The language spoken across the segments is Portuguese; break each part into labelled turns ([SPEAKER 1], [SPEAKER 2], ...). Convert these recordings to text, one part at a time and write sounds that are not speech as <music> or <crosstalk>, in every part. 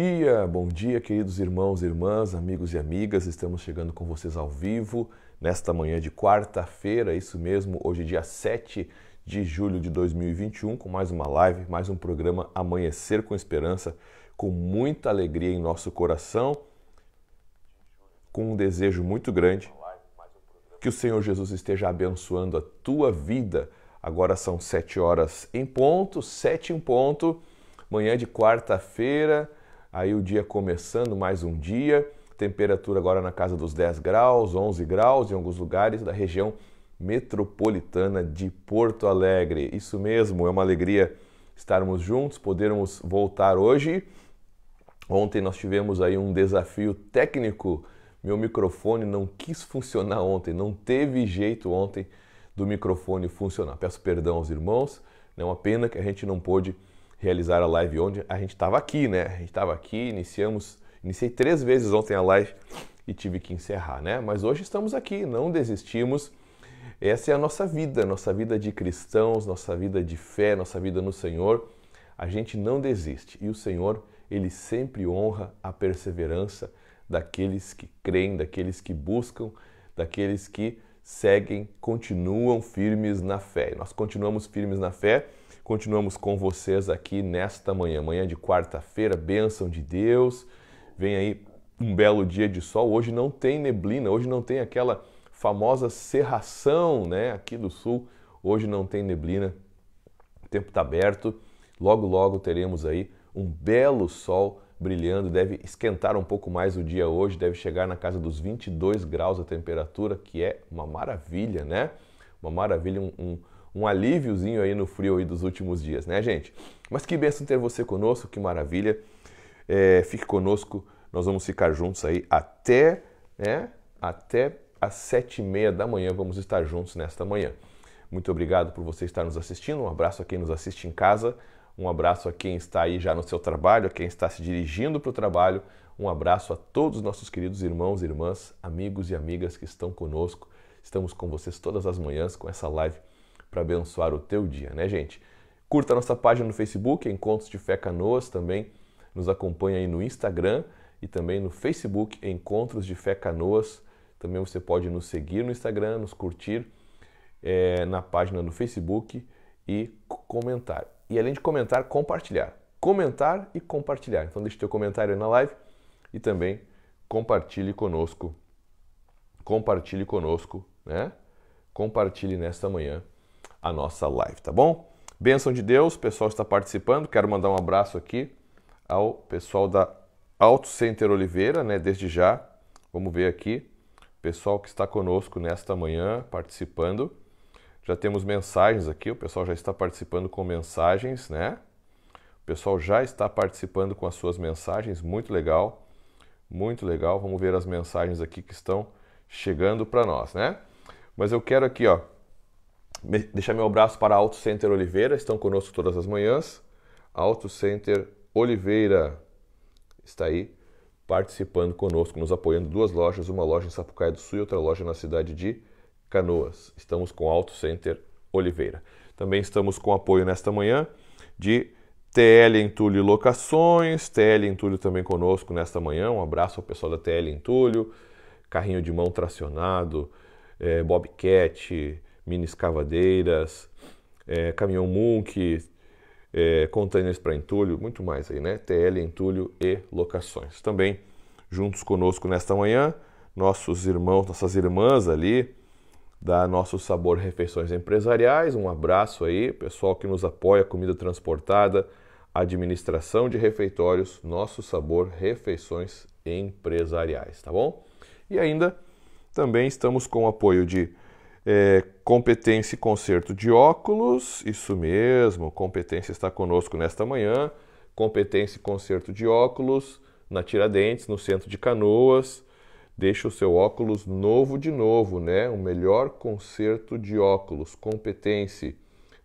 [SPEAKER 1] dia, bom dia, queridos irmãos e irmãs, amigos e amigas. Estamos chegando com vocês ao vivo nesta manhã de quarta-feira, isso mesmo, hoje dia 7 de julho de 2021, com mais uma live, mais um programa Amanhecer com Esperança, com muita alegria em nosso coração, com um desejo muito grande que o Senhor Jesus esteja abençoando a tua vida. Agora são sete horas em ponto, sete em ponto, manhã de quarta-feira Aí o dia começando mais um dia, temperatura agora na casa dos 10 graus, 11 graus em alguns lugares da região metropolitana de Porto Alegre. Isso mesmo, é uma alegria estarmos juntos, podermos voltar hoje. Ontem nós tivemos aí um desafio técnico. Meu microfone não quis funcionar ontem, não teve jeito ontem do microfone funcionar. Peço perdão aos irmãos, é uma pena que a gente não pôde realizar a live onde a gente estava aqui, né? A gente estava aqui, iniciamos, iniciei três vezes ontem a live e tive que encerrar, né? Mas hoje estamos aqui, não desistimos. Essa é a nossa vida, nossa vida de cristãos, nossa vida de fé, nossa vida no Senhor. A gente não desiste e o Senhor, ele sempre honra a perseverança daqueles que creem, daqueles que buscam, daqueles que seguem, continuam firmes na fé. Nós continuamos firmes na fé Continuamos com vocês aqui nesta manhã, manhã de quarta-feira, bênção de Deus. Vem aí um belo dia de sol. Hoje não tem neblina, hoje não tem aquela famosa serração, né, aqui do sul. Hoje não tem neblina. O tempo está aberto. Logo logo teremos aí um belo sol brilhando, deve esquentar um pouco mais o dia hoje, deve chegar na casa dos 22 graus a temperatura, que é uma maravilha, né? Uma maravilha, um, um, um alíviozinho aí no frio aí dos últimos dias, né, gente? Mas que bênção ter você conosco, que maravilha. É, fique conosco, nós vamos ficar juntos aí até, né, até às sete e meia da manhã, vamos estar juntos nesta manhã. Muito obrigado por você estar nos assistindo, um abraço a quem nos assiste em casa, um abraço a quem está aí já no seu trabalho, a quem está se dirigindo para o trabalho, um abraço a todos os nossos queridos irmãos, irmãs, amigos e amigas que estão conosco. Estamos com vocês todas as manhãs com essa live para abençoar o teu dia, né, gente? Curta a nossa página no Facebook, Encontros de Fé Canoas também. Nos acompanha aí no Instagram e também no Facebook, Encontros de Fé Canoas. Também você pode nos seguir no Instagram, nos curtir é, na página no Facebook e comentar. E além de comentar, compartilhar. Comentar e compartilhar. Então deixe teu comentário aí na live e também compartilhe conosco. Compartilhe conosco, né? Compartilhe nesta manhã a nossa live, tá bom? Bênção de Deus, pessoal está participando. Quero mandar um abraço aqui ao pessoal da Auto Center Oliveira, né? Desde já, vamos ver aqui, o pessoal que está conosco nesta manhã participando. Já temos mensagens aqui, o pessoal já está participando com mensagens, né? O pessoal já está participando com as suas mensagens, muito legal, muito legal. Vamos ver as mensagens aqui que estão chegando para nós, né? Mas eu quero aqui, ó, Deixar meu abraço para Auto Center Oliveira, estão conosco todas as manhãs. Auto Center Oliveira está aí participando conosco, nos apoiando. Duas lojas, uma loja em Sapucaia do Sul e outra loja na cidade de Canoas. Estamos com Auto Center Oliveira. Também estamos com apoio nesta manhã de TL Entulho Locações, TL Entulho também conosco nesta manhã. Um abraço ao pessoal da TL Entulho, carrinho de mão tracionado, é, bobcat, mini escavadeiras, é, caminhão Munk, é, containers para entulho, muito mais aí, né? TL, entulho e locações. Também juntos conosco nesta manhã, nossos irmãos, nossas irmãs ali da Nosso Sabor Refeições Empresariais. Um abraço aí, pessoal que nos apoia, comida transportada, administração de refeitórios, Nosso Sabor Refeições Empresariais, tá bom? E ainda também estamos com o apoio de é, competência e conserto de óculos, isso mesmo, competência está conosco nesta manhã. Competência e conserto de óculos na Tiradentes, no centro de Canoas. Deixa o seu óculos novo de novo, né? O melhor conserto de óculos, competência,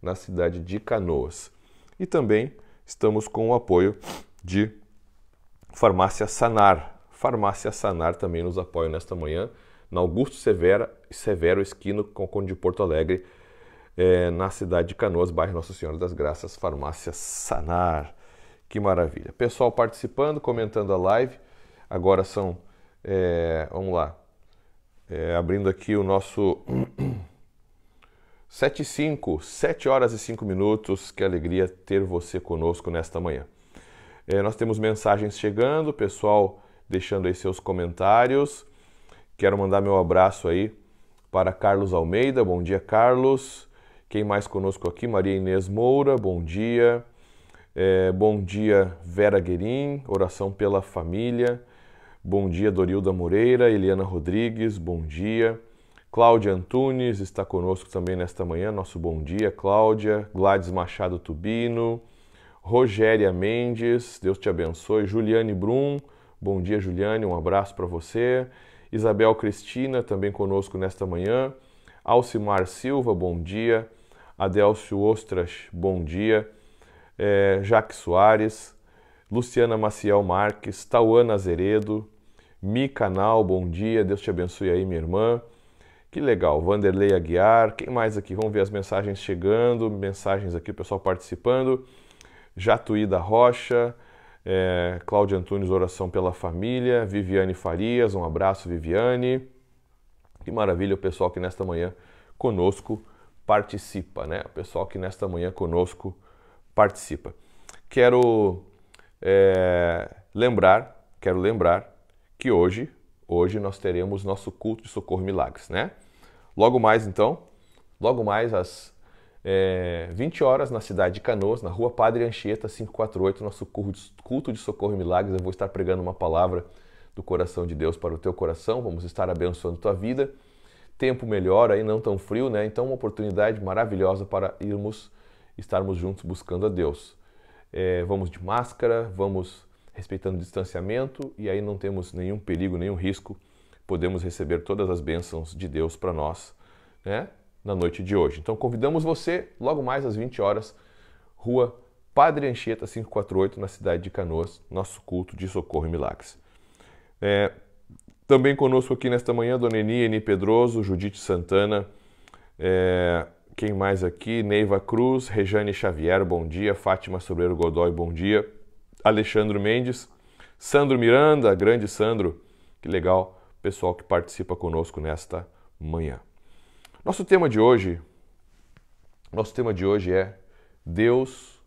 [SPEAKER 1] na cidade de Canoas. E também estamos com o apoio de Farmácia Sanar. Farmácia Sanar também nos apoia nesta manhã, na Augusto Severa Severo Esquino, conde de Porto Alegre, é, na cidade de Canoas, bairro Nossa Senhora das Graças, farmácia Sanar. Que maravilha. Pessoal participando, comentando a live. Agora são, é, vamos lá, é, abrindo aqui o nosso 7 <clears throat> e 5, 7 horas e 5 minutos. Que alegria ter você conosco nesta manhã. nós temos mensagens chegando, pessoal deixando aí seus comentários. Quero mandar meu abraço aí para Carlos Almeida. Bom dia, Carlos. Quem mais conosco aqui? Maria Inês Moura, bom dia. É, bom dia, Vera Guerin, oração pela família. Bom dia, Dorilda Moreira, Eliana Rodrigues, bom dia. Cláudia Antunes está conosco também nesta manhã, nosso bom dia, Cláudia. Gladys Machado Tubino, Rogéria Mendes, Deus te abençoe. Juliane Brum, bom dia, Juliane, um abraço para você. Isabel Cristina, também conosco nesta manhã. Alcimar Silva, bom dia. Adelcio Ostras, bom dia. É, Jaque Soares, Luciana Maciel Marques, Tauana Azeredo, Mi Canal, bom dia. Deus te abençoe aí, minha irmã. Que legal. Vanderlei Aguiar, quem mais aqui? Vamos ver as mensagens chegando, mensagens aqui, o pessoal participando. Jatuí da Rocha, é, Cláudia Antunes, oração pela família. Viviane Farias, um abraço, Viviane. Que maravilha o pessoal que nesta manhã conosco participa, né? O pessoal que nesta manhã conosco participa. Quero é, lembrar, quero lembrar que hoje, hoje nós teremos nosso culto de socorro milagres, né? Logo mais então, logo mais às é, 20 horas na cidade de Canoas, na rua Padre Anchieta 548, nosso culto de socorro e milagres. Eu vou estar pregando uma palavra do coração de Deus para o teu coração. Vamos estar abençoando tua vida. Tempo melhor aí, não tão frio, né? Então, uma oportunidade maravilhosa para irmos, estarmos juntos buscando a Deus. É, vamos de máscara, vamos respeitando o distanciamento e aí não temos nenhum perigo, nenhum risco. Podemos receber todas as bênçãos de Deus para nós, né? na noite de hoje. Então convidamos você logo mais às 20 horas, Rua Padre Anchieta 548, na cidade de Canoas, nosso culto de socorro e milagres. É, também conosco aqui nesta manhã, Dona Eni, Eni Pedroso, Judite Santana, é, quem mais aqui? Neiva Cruz, Rejane Xavier, bom dia, Fátima Sobreiro Godoy, bom dia, Alexandre Mendes, Sandro Miranda, grande Sandro, que legal, pessoal que participa conosco nesta manhã. Nosso tema de hoje, nosso tema de hoje é Deus,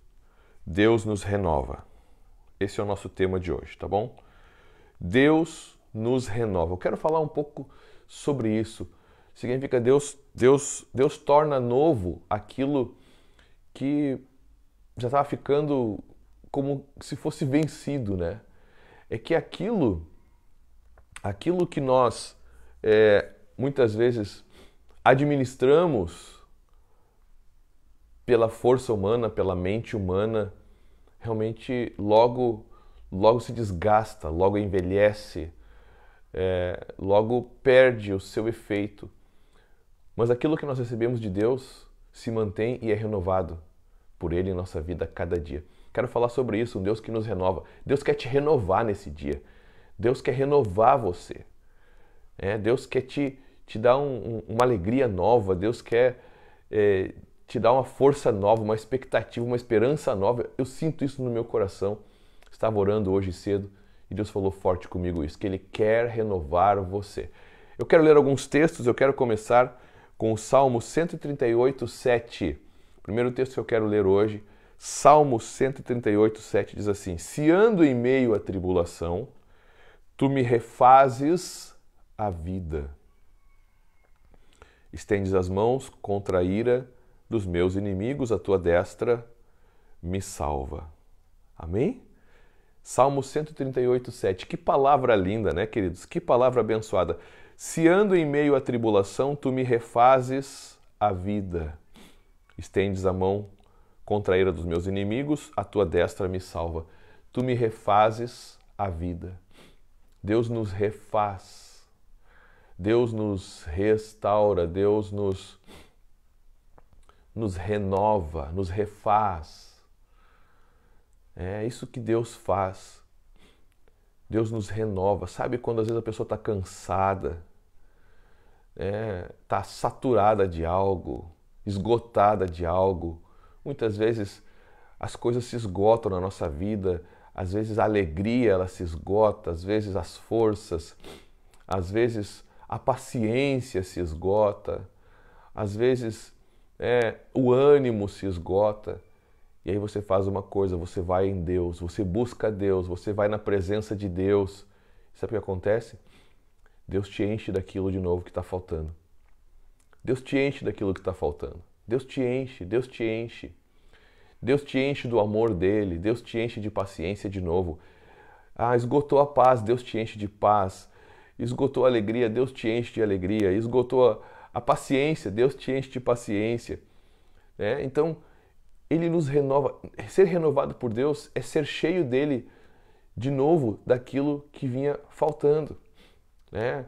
[SPEAKER 1] Deus nos renova. Esse é o nosso tema de hoje, tá bom? Deus nos renova. Eu quero falar um pouco sobre isso. Significa Deus, Deus, Deus torna novo aquilo que já estava ficando como se fosse vencido, né? É que aquilo, aquilo que nós é, muitas vezes administramos pela força humana, pela mente humana, realmente logo logo se desgasta, logo envelhece, é, logo perde o seu efeito. Mas aquilo que nós recebemos de Deus se mantém e é renovado por Ele em nossa vida a cada dia. Quero falar sobre isso, um Deus que nos renova. Deus quer te renovar nesse dia. Deus quer renovar você. É, Deus quer te te dá um, uma alegria nova, Deus quer é, te dar uma força nova, uma expectativa, uma esperança nova. Eu sinto isso no meu coração. Estava orando hoje cedo e Deus falou forte comigo isso, que Ele quer renovar você. Eu quero ler alguns textos, eu quero começar com o Salmo 138, 7. O primeiro texto que eu quero ler hoje, Salmo 138, 7 diz assim: Se ando em meio à tribulação, tu me refazes a vida. Estendes as mãos contra a ira dos meus inimigos, a tua destra me salva. Amém? Salmo 138, 7. Que palavra linda, né, queridos? Que palavra abençoada. Se ando em meio à tribulação, tu me refazes a vida. Estendes a mão contra a ira dos meus inimigos, a tua destra me salva. Tu me refazes a vida. Deus nos refaz Deus nos restaura, Deus nos, nos renova, nos refaz. É isso que Deus faz. Deus nos renova. Sabe quando às vezes a pessoa está cansada, está é, tá saturada de algo, esgotada de algo. Muitas vezes as coisas se esgotam na nossa vida, às vezes a alegria ela se esgota, às vezes as forças, às vezes a paciência se esgota, às vezes é, o ânimo se esgota. E aí você faz uma coisa, você vai em Deus, você busca Deus, você vai na presença de Deus. Sabe o que acontece? Deus te enche daquilo de novo que está faltando. Deus te enche daquilo que está faltando. Deus te enche, Deus te enche. Deus te enche do amor dele, Deus te enche de paciência de novo. Ah, esgotou a paz, Deus te enche de paz esgotou a alegria, Deus te enche de alegria, esgotou a, a paciência, Deus te enche de paciência. Né? Então, ele nos renova. Ser renovado por Deus é ser cheio dele de novo daquilo que vinha faltando. Né?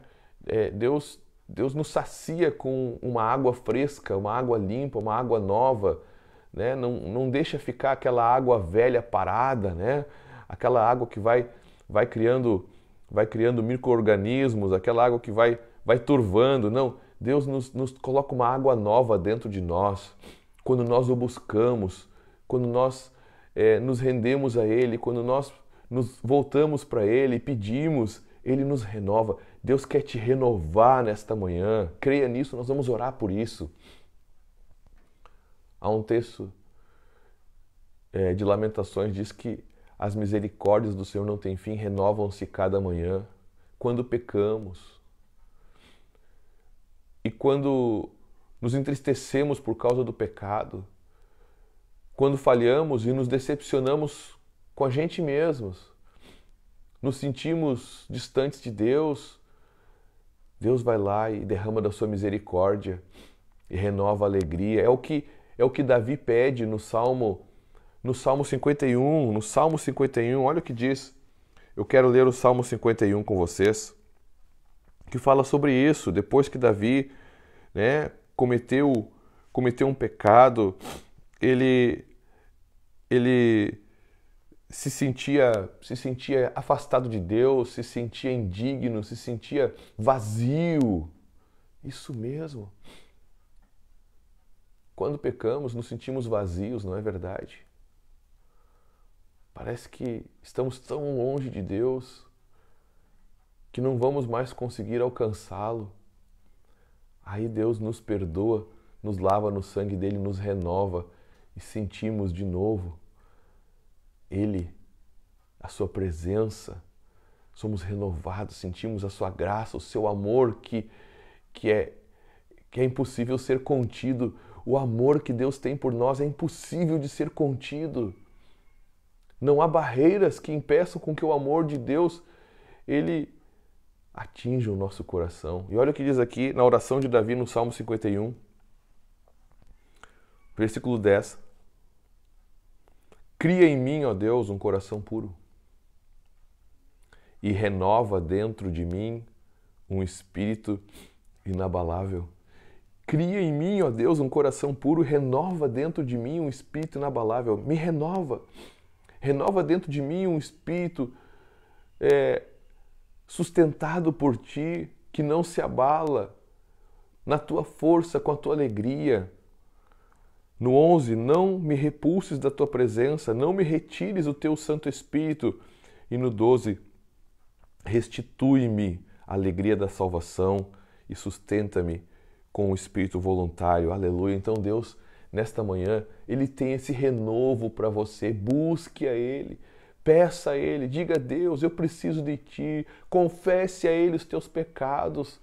[SPEAKER 1] É, Deus, Deus nos sacia com uma água fresca, uma água limpa, uma água nova. Né? Não, não deixa ficar aquela água velha parada, né? aquela água que vai, vai criando vai criando micro-organismos, aquela água que vai, vai turvando. Não, Deus nos, nos coloca uma água nova dentro de nós. Quando nós o buscamos, quando nós é, nos rendemos a Ele, quando nós nos voltamos para Ele, e pedimos, Ele nos renova. Deus quer te renovar nesta manhã. Creia nisso, nós vamos orar por isso. Há um texto é, de Lamentações diz que as misericórdias do Senhor não têm fim, renovam-se cada manhã. Quando pecamos e quando nos entristecemos por causa do pecado, quando falhamos e nos decepcionamos com a gente mesmos, nos sentimos distantes de Deus, Deus vai lá e derrama da sua misericórdia e renova a alegria. É o que é o que Davi pede no Salmo no Salmo 51, no Salmo 51, olha o que diz. Eu quero ler o Salmo 51 com vocês, que fala sobre isso, depois que Davi, né, cometeu cometeu um pecado, ele ele se sentia se sentia afastado de Deus, se sentia indigno, se sentia vazio. Isso mesmo. Quando pecamos, nos sentimos vazios, não é verdade? Parece que estamos tão longe de Deus que não vamos mais conseguir alcançá-lo. Aí Deus nos perdoa, nos lava no sangue dele, nos renova e sentimos de novo ele, a sua presença. Somos renovados, sentimos a sua graça, o seu amor que que é que é impossível ser contido. O amor que Deus tem por nós é impossível de ser contido. Não há barreiras que impeçam com que o amor de Deus ele atinja o nosso coração. E olha o que diz aqui na oração de Davi no Salmo 51, versículo 10. Cria em mim, ó Deus, um coração puro e renova dentro de mim um espírito inabalável. Cria em mim, ó Deus, um coração puro, renova dentro de mim um espírito inabalável. Me renova renova dentro de mim um espírito é, sustentado por ti, que não se abala, na tua força, com a tua alegria. No 11, não me repulses da tua presença, não me retires o teu Santo Espírito. E no 12, restitui-me a alegria da salvação e sustenta-me com o espírito voluntário. Aleluia. Então, Deus nesta manhã, Ele tem esse renovo para você. Busque a Ele, peça a Ele, diga a Deus: Eu preciso de Ti. Confesse a Ele os teus pecados.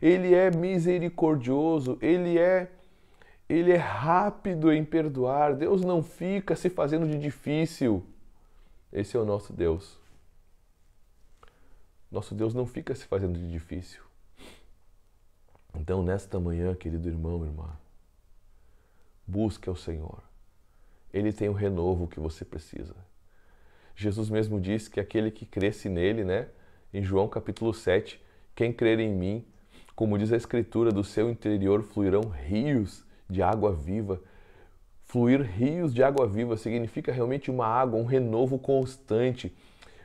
[SPEAKER 1] Ele é misericordioso, Ele é. Ele é rápido em perdoar. Deus não fica se fazendo de difícil. Esse é o nosso Deus. Nosso Deus não fica se fazendo de difícil. Então, nesta manhã, querido irmão, irmã, Busque ao Senhor. Ele tem o renovo que você precisa. Jesus mesmo disse que aquele que cresce nele, né? Em João capítulo 7, quem crer em mim, como diz a Escritura, do seu interior fluirão rios de água viva. Fluir rios de água viva significa realmente uma água, um renovo constante.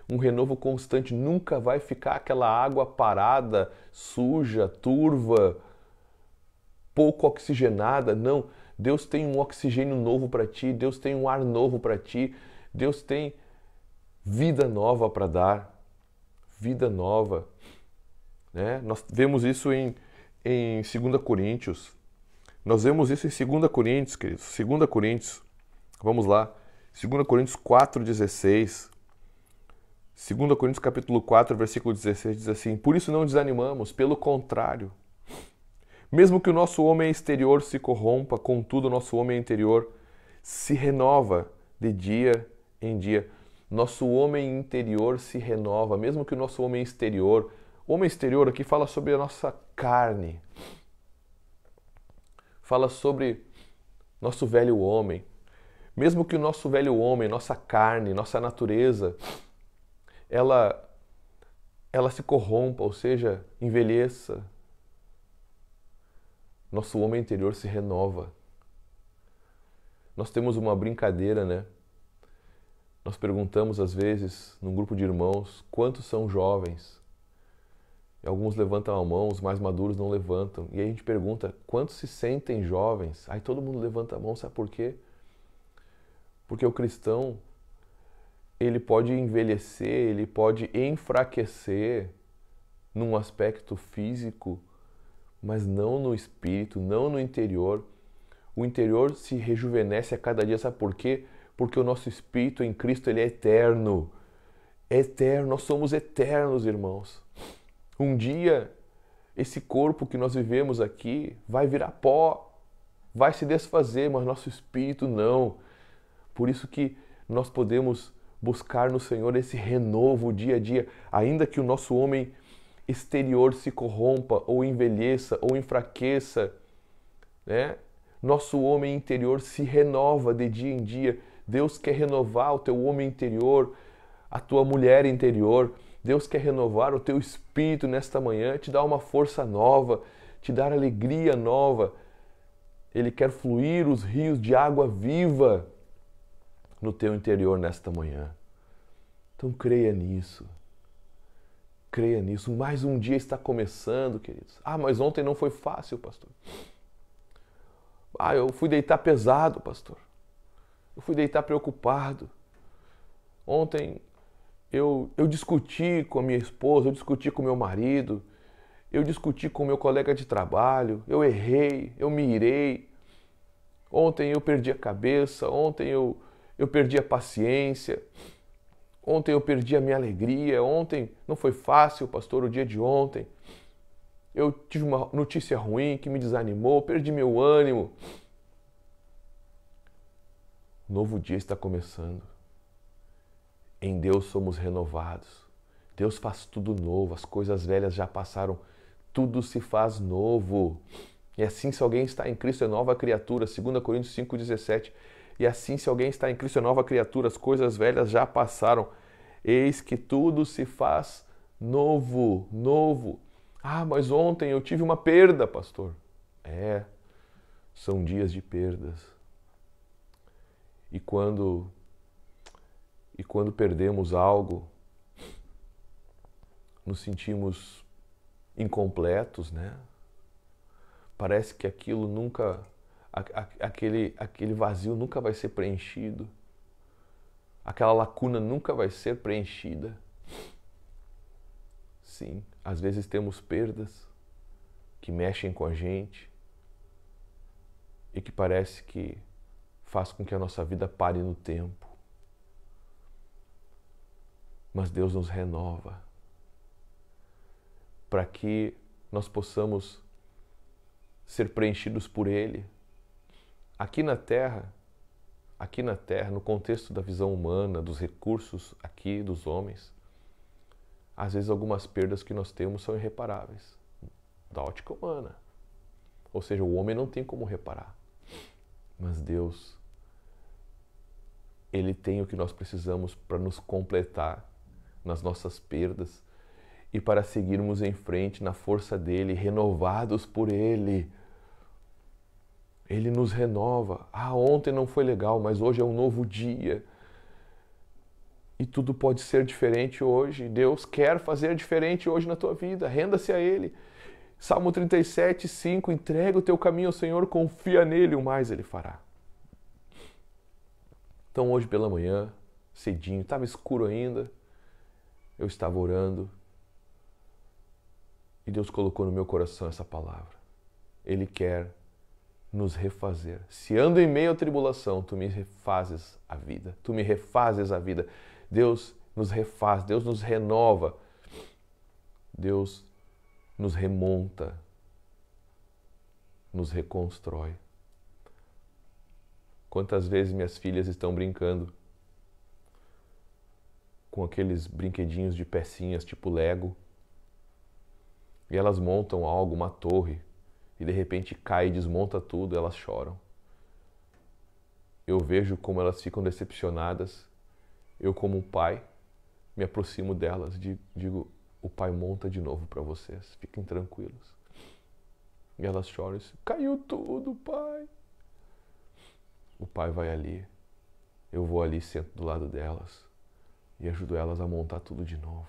[SPEAKER 1] Um renovo constante nunca vai ficar aquela água parada, suja, turva, pouco oxigenada, não. Deus tem um oxigênio novo para ti, Deus tem um ar novo para ti, Deus tem vida nova para dar, vida nova. Né? Nós vemos isso em, em 2 Coríntios. Nós vemos isso em 2 Coríntios, queridos. 2 Coríntios, vamos lá. 2 Coríntios 4, 16. 2 Coríntios capítulo 4, versículo 16 diz assim: Por isso não desanimamos, pelo contrário, mesmo que o nosso homem exterior se corrompa, contudo, o nosso homem interior se renova de dia em dia. Nosso homem interior se renova, mesmo que o nosso homem exterior. O homem exterior aqui fala sobre a nossa carne, fala sobre nosso velho homem. Mesmo que o nosso velho homem, nossa carne, nossa natureza, ela, ela se corrompa, ou seja, envelheça, nosso homem interior se renova. Nós temos uma brincadeira, né? Nós perguntamos às vezes num grupo de irmãos quantos são jovens. E alguns levantam a mão, os mais maduros não levantam. E aí a gente pergunta quantos se sentem jovens. Aí todo mundo levanta a mão, sabe por quê? Porque o cristão ele pode envelhecer, ele pode enfraquecer num aspecto físico mas não no espírito, não no interior. O interior se rejuvenesce a cada dia, sabe por quê? Porque o nosso espírito em Cristo ele é eterno. É eterno, nós somos eternos, irmãos. Um dia esse corpo que nós vivemos aqui vai virar pó, vai se desfazer, mas nosso espírito não. Por isso que nós podemos buscar no Senhor esse renovo dia a dia, ainda que o nosso homem exterior se corrompa ou envelheça ou enfraqueça, né? Nosso homem interior se renova de dia em dia. Deus quer renovar o teu homem interior, a tua mulher interior. Deus quer renovar o teu espírito nesta manhã, te dar uma força nova, te dar alegria nova. Ele quer fluir os rios de água viva no teu interior nesta manhã. Então creia nisso. Creia nisso. Mais um dia está começando, queridos. Ah, mas ontem não foi fácil, pastor. Ah, eu fui deitar pesado, pastor. Eu fui deitar preocupado. Ontem eu, eu discuti com a minha esposa, eu discuti com meu marido, eu discuti com meu colega de trabalho, eu errei, eu me irei. Ontem eu perdi a cabeça, ontem eu, eu perdi a paciência. Ontem eu perdi a minha alegria, ontem não foi fácil, pastor, o dia de ontem. Eu tive uma notícia ruim que me desanimou, perdi meu ânimo. Um novo dia está começando. Em Deus somos renovados. Deus faz tudo novo, as coisas velhas já passaram, tudo se faz novo. E assim, se alguém está em Cristo, é nova criatura. 2 Coríntios 5,17. E assim, se alguém está em Cristo, é nova criatura, as coisas velhas já passaram. Eis que tudo se faz novo, novo. Ah, mas ontem eu tive uma perda, pastor. É, são dias de perdas. E quando e quando perdemos algo, nos sentimos incompletos, né? Parece que aquilo nunca a, a, aquele, aquele vazio nunca vai ser preenchido, aquela lacuna nunca vai ser preenchida. Sim, às vezes temos perdas que mexem com a gente e que parece que faz com que a nossa vida pare no tempo. Mas Deus nos renova para que nós possamos ser preenchidos por Ele Aqui na Terra, aqui na Terra, no contexto da visão humana, dos recursos aqui dos homens, às vezes algumas perdas que nós temos são irreparáveis, da ótica humana. Ou seja, o homem não tem como reparar. Mas Deus, Ele tem o que nós precisamos para nos completar nas nossas perdas e para seguirmos em frente na força dEle, renovados por Ele. Ele nos renova. Ah, ontem não foi legal, mas hoje é um novo dia. E tudo pode ser diferente hoje. Deus quer fazer diferente hoje na tua vida. Renda-se a Ele. Salmo 37, 5. Entrega o teu caminho ao Senhor, confia nele, o mais Ele fará. Então, hoje pela manhã, cedinho, estava escuro ainda, eu estava orando e Deus colocou no meu coração essa palavra. Ele quer nos refazer. Se ando em meio à tribulação, tu me refazes a vida. Tu me refazes a vida. Deus nos refaz, Deus nos renova. Deus nos remonta, nos reconstrói. Quantas vezes minhas filhas estão brincando com aqueles brinquedinhos de pecinhas tipo Lego e elas montam algo, uma torre, e de repente cai e desmonta tudo, elas choram. Eu vejo como elas ficam decepcionadas. Eu, como pai, me aproximo delas, digo: o pai monta de novo para vocês, fiquem tranquilos. E elas choram dizem, caiu tudo, pai. O pai vai ali, eu vou ali, sento do lado delas e ajudo elas a montar tudo de novo.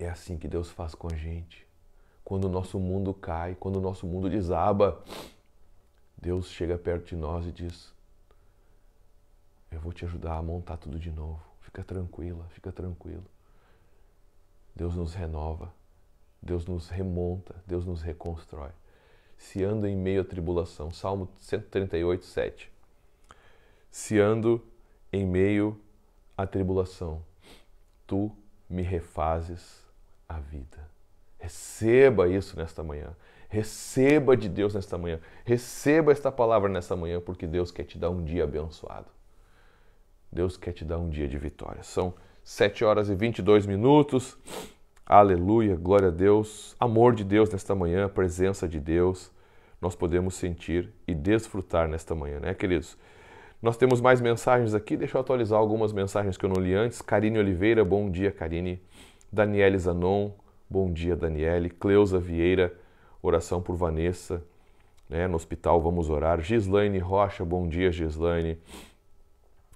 [SPEAKER 1] É assim que Deus faz com a gente quando o nosso mundo cai, quando o nosso mundo desaba, Deus chega perto de nós e diz: Eu vou te ajudar a montar tudo de novo. Fica tranquila, fica tranquilo. Deus nos renova, Deus nos remonta, Deus nos reconstrói. Se ando em meio à tribulação, Salmo 138, 7. Se ando em meio à tribulação, tu me refazes a vida. Receba isso nesta manhã. Receba de Deus nesta manhã. Receba esta palavra nesta manhã, porque Deus quer te dar um dia abençoado. Deus quer te dar um dia de vitória. São 7 horas e 22 minutos. Aleluia, glória a Deus. Amor de Deus nesta manhã, presença de Deus. Nós podemos sentir e desfrutar nesta manhã, né, queridos? Nós temos mais mensagens aqui. Deixa eu atualizar algumas mensagens que eu não li antes. Karine Oliveira, bom dia, Karine. Daniele Zanon, Bom dia, Daniele. Cleusa Vieira, oração por Vanessa. Né? No hospital, vamos orar. Gislaine Rocha, bom dia, Gislaine.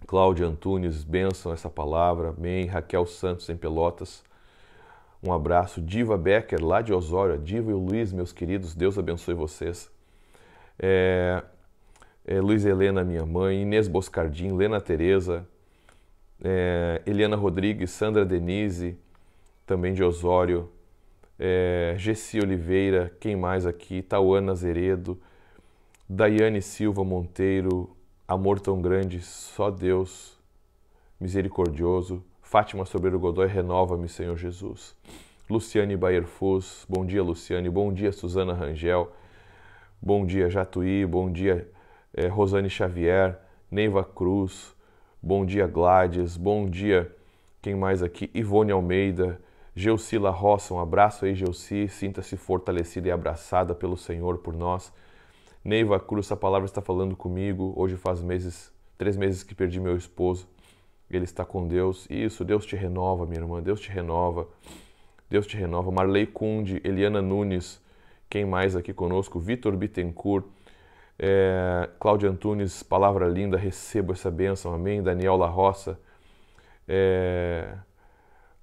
[SPEAKER 1] Cláudia Antunes, benção essa palavra. Amém. Raquel Santos, em Pelotas. Um abraço. Diva Becker, lá de Osório. Diva e o Luiz, meus queridos, Deus abençoe vocês. É... É, Luiz Helena, minha mãe. Inês Boscardim, Lena Tereza. É... Eliana Rodrigues, Sandra Denise, também de Osório é, Gessi Oliveira, quem mais aqui? Tauana Zeredo, Daiane Silva Monteiro, Amor Tão Grande, Só Deus, Misericordioso, Fátima Sobreiro Godoy, Renova-me, Senhor Jesus. Luciane Baierfus, bom dia Luciane, bom dia Suzana Rangel, bom dia Jatuí, bom dia é, Rosane Xavier, Neiva Cruz, bom dia Gladys, bom dia, quem mais aqui? Ivone Almeida, Geocila Roça, um abraço aí, Gelci. Sinta-se fortalecida e abraçada pelo Senhor por nós. Neiva Cruz, essa palavra está falando comigo. Hoje faz meses, três meses que perdi meu esposo. Ele está com Deus. Isso, Deus te renova, minha irmã. Deus te renova. Deus te renova. Marley Cunde, Eliana Nunes. Quem mais aqui conosco? Vitor Bittencourt. É, Cláudia Antunes, palavra linda, recebo essa bênção, amém. Daniel La Roça, é,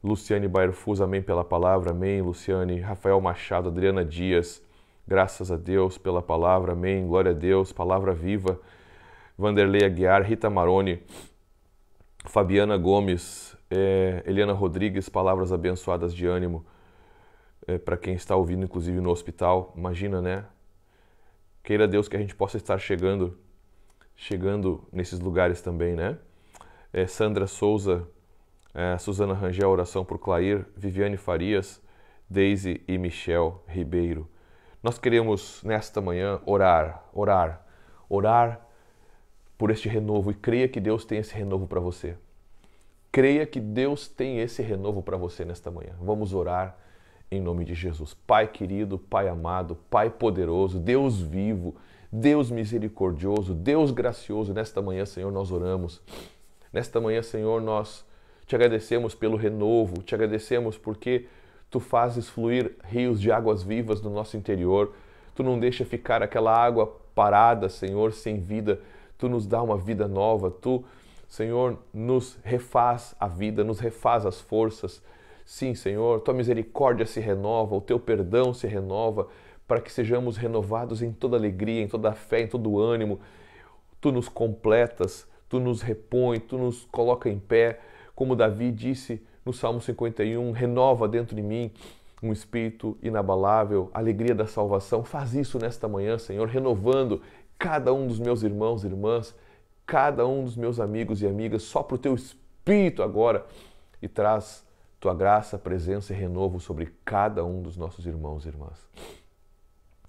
[SPEAKER 1] Luciane Bairfus, amém pela palavra, amém. Luciane, Rafael Machado, Adriana Dias, graças a Deus pela palavra, amém. Glória a Deus, palavra viva. Vanderlei Aguiar, Rita Maroni, Fabiana Gomes, é, Eliana Rodrigues, palavras abençoadas de ânimo. É, Para quem está ouvindo, inclusive no hospital, imagina, né? Queira Deus que a gente possa estar chegando, chegando nesses lugares também, né? É, Sandra Souza, é, Suzana Rangel, oração por Clair, Viviane Farias, Daisy e Michel Ribeiro. Nós queremos, nesta manhã, orar, orar, orar por este renovo e creia que Deus tem esse renovo para você. Creia que Deus tem esse renovo para você nesta manhã. Vamos orar em nome de Jesus. Pai querido, Pai amado, Pai poderoso, Deus vivo, Deus misericordioso, Deus gracioso, nesta manhã, Senhor, nós oramos. Nesta manhã, Senhor, nós te agradecemos pelo renovo, te agradecemos porque tu fazes fluir rios de águas vivas no nosso interior, tu não deixa ficar aquela água parada, Senhor, sem vida, tu nos dá uma vida nova, tu, Senhor, nos refaz a vida, nos refaz as forças. Sim, Senhor, tua misericórdia se renova, o teu perdão se renova, para que sejamos renovados em toda alegria, em toda fé, em todo ânimo. Tu nos completas, tu nos repõe, tu nos coloca em pé como Davi disse no Salmo 51, renova dentro de mim um espírito inabalável, alegria da salvação. Faz isso nesta manhã, Senhor, renovando cada um dos meus irmãos e irmãs, cada um dos meus amigos e amigas, só para o teu espírito agora e traz tua graça, presença e renovo sobre cada um dos nossos irmãos e irmãs.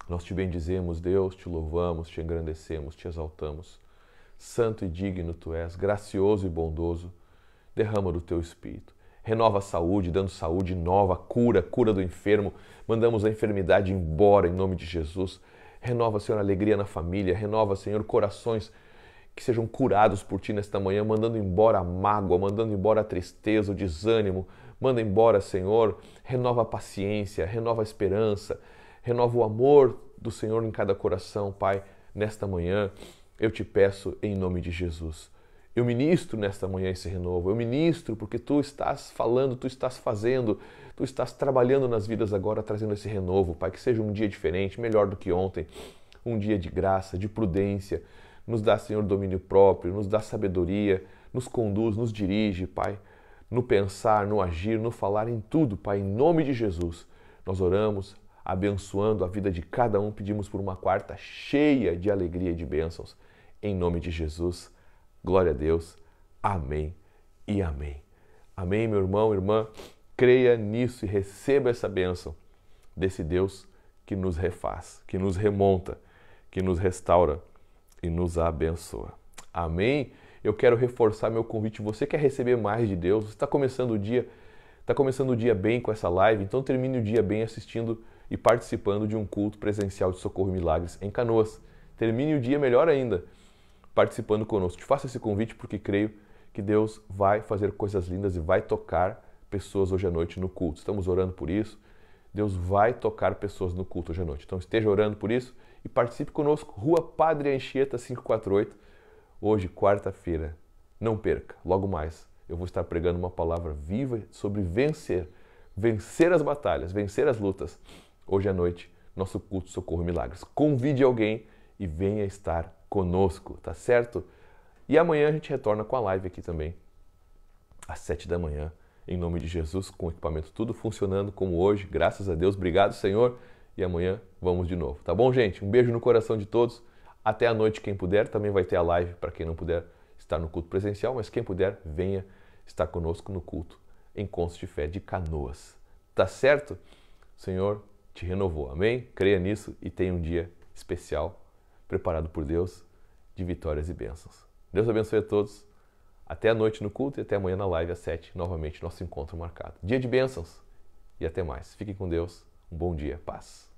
[SPEAKER 1] Nós te bendizemos, Deus, te louvamos, te engrandecemos, te exaltamos. Santo e digno tu és, gracioso e bondoso derrama do teu espírito. Renova a saúde, dando saúde nova, cura, cura do enfermo. Mandamos a enfermidade embora em nome de Jesus. Renova, Senhor, alegria na família. Renova, Senhor, corações que sejam curados por ti nesta manhã, mandando embora a mágoa, mandando embora a tristeza, o desânimo. Manda embora, Senhor. Renova a paciência, renova a esperança, renova o amor do Senhor em cada coração, Pai, nesta manhã. Eu te peço em nome de Jesus. Eu ministro nesta manhã esse renovo, eu ministro porque tu estás falando, tu estás fazendo, tu estás trabalhando nas vidas agora, trazendo esse renovo, Pai. Que seja um dia diferente, melhor do que ontem, um dia de graça, de prudência. Nos dá, Senhor, domínio próprio, nos dá sabedoria, nos conduz, nos dirige, Pai, no pensar, no agir, no falar, em tudo, Pai, em nome de Jesus. Nós oramos, abençoando a vida de cada um, pedimos por uma quarta cheia de alegria e de bênçãos. Em nome de Jesus. Glória a Deus. Amém e amém. Amém, meu irmão, irmã. Creia nisso e receba essa bênção desse Deus que nos refaz, que nos remonta, que nos restaura e nos abençoa. Amém? Eu quero reforçar meu convite. Você quer receber mais de Deus? está começando o dia, está começando o dia bem com essa live, então termine o dia bem assistindo e participando de um culto presencial de socorro e milagres em Canoas. Termine o dia melhor ainda participando conosco. Te faço esse convite porque creio que Deus vai fazer coisas lindas e vai tocar pessoas hoje à noite no culto. Estamos orando por isso. Deus vai tocar pessoas no culto hoje à noite. Então esteja orando por isso e participe conosco, Rua Padre Anchieta 548, hoje, quarta-feira. Não perca, logo mais eu vou estar pregando uma palavra viva sobre vencer, vencer as batalhas, vencer as lutas. Hoje à noite, nosso culto Socorro e Milagres. Convide alguém e venha estar conosco, tá certo? E amanhã a gente retorna com a live aqui também, às sete da manhã, em nome de Jesus, com o equipamento tudo funcionando como hoje, graças a Deus. Obrigado, Senhor. E amanhã vamos de novo, tá bom, gente? Um beijo no coração de todos. Até a noite, quem puder. Também vai ter a live para quem não puder estar no culto presencial, mas quem puder, venha estar conosco no culto Encontros de Fé de Canoas. Tá certo? Senhor te renovou, amém? Creia nisso e tenha um dia especial preparado por Deus de vitórias e bênçãos. Deus abençoe a todos. Até a noite no culto e até amanhã na live às 7, novamente nosso encontro marcado. Dia de bênçãos e até mais. Fiquem com Deus. Um bom dia. Paz.